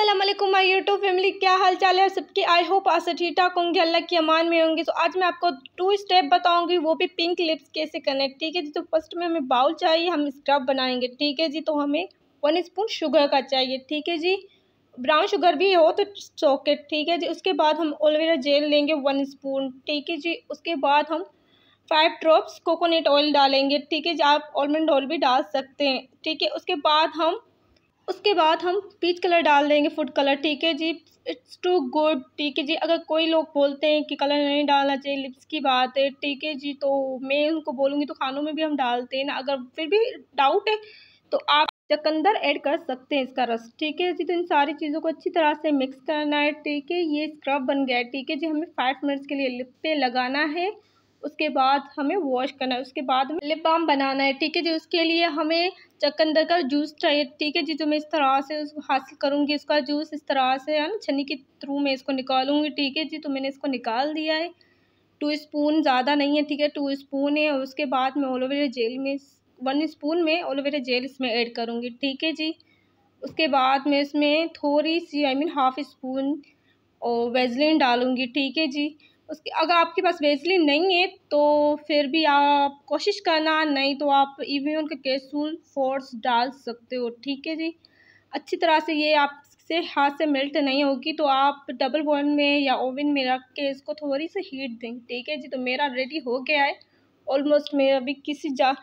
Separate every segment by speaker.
Speaker 1: Aslam my YouTube family क्या हाल चाल है सबके आई होप आशा ठीक ठाक होंगे अल्लाह के अमान में होंगे तो आज मैं आपको टू स्टेप बताऊंगी वो भी पिंक लिप्स कैसे करने ठीक है जी तो फर्स्ट में हमें बाउल चाहिए हम स्क्रब बनाएंगे ठीक है जी तो हमें वन स्पून शुगर का चाहिए ठीक है जी ब्राउन शुगर भी हो तो चॉकलेट ठीक है जी उसके बाद हम ओलोवेरा जेल लेंगे वन स्पून ठीक है जी उसके बाद हम फाइव ड्रॉप्स कोकोनट ऑयल डालेंगे ठीक है जी आप ऑलमंड ऑयल भी डाल सकते हैं ठीक है उसके बाद हम उसके बाद हम पीच कलर डाल देंगे फूड कलर ठीक है जी इट्स टू गुड ठीक है जी अगर कोई लोग बोलते हैं कि कलर नहीं डालना चाहिए लिप्स की बात है ठीक है जी तो मैं उनको बोलूँगी तो खानों में भी हम डालते हैं ना अगर फिर भी डाउट है तो आप चकंदर ऐड कर सकते हैं इसका रस ठीक है जी तो इन सारी चीज़ों को अच्छी तरह से मिक्स करना है ठीक है ये स्क्रब बन गया है ठीक है जी हमें फाइव मिनट्स के लिए लिप पे लगाना है उसके बाद हमें वॉश करना है उसके बाद हमें लिप बाम बनाना है ठीक है जी उसके लिए हमें चकंदर का जूस चाहिए ठीक है जी जो मैं इस तरह से उसको हासिल करूँगी इसका जूस इस तरह से है ना छन्नी के थ्रू मैं इसको निकालूंगी ठीक है जी तो मैंने इसको निकाल दिया है टू स्पून ज़्यादा नहीं है ठीक है टू स्पून है और उसके बाद मैं ओलोवेरा जेल में वन स्पून में ओलोवेरा जेल इसमें ऐड करूँगी ठीक है जी उसके बाद मैं इसमें थोड़ी सी आई मीन हाफ स्पून और वेजलिन डालूँगी ठीक है जी उसके अगर आपके पास वेजलिन नहीं है तो फिर भी आप कोशिश करना नहीं तो आप इम्यून का कैसूल फोर्स डाल सकते हो ठीक है जी अच्छी तरह से ये आपसे हाथ से मेल्ट नहीं होगी तो आप डबल बॉयल में या ओवन में रख के इसको थोड़ी सी हीट दें ठीक है जी तो मेरा रेडी हो गया है ऑलमोस्ट मैं अभी किसी जा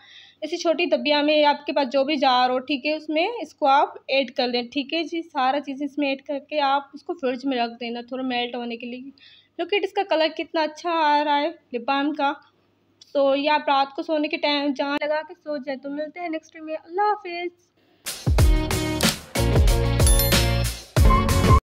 Speaker 1: ऐसी छोटी दबिया में आपके पास जो भी जार हो ठीक है उसमें इसको आप ऐड कर दें ठीक है जी सारा चीज़ इसमें ऐड करके आप उसको फ्रिज में रख देना थोड़ा मेल्ट होने के लिए लोकेट इसका कलर कितना अच्छा आ रहा है लिप बाम का तो या आप रात को सोने के टाइम जान लगा के सो जाए तो मिलते हैं नेक्स्ट में अल्लाह हाफिज़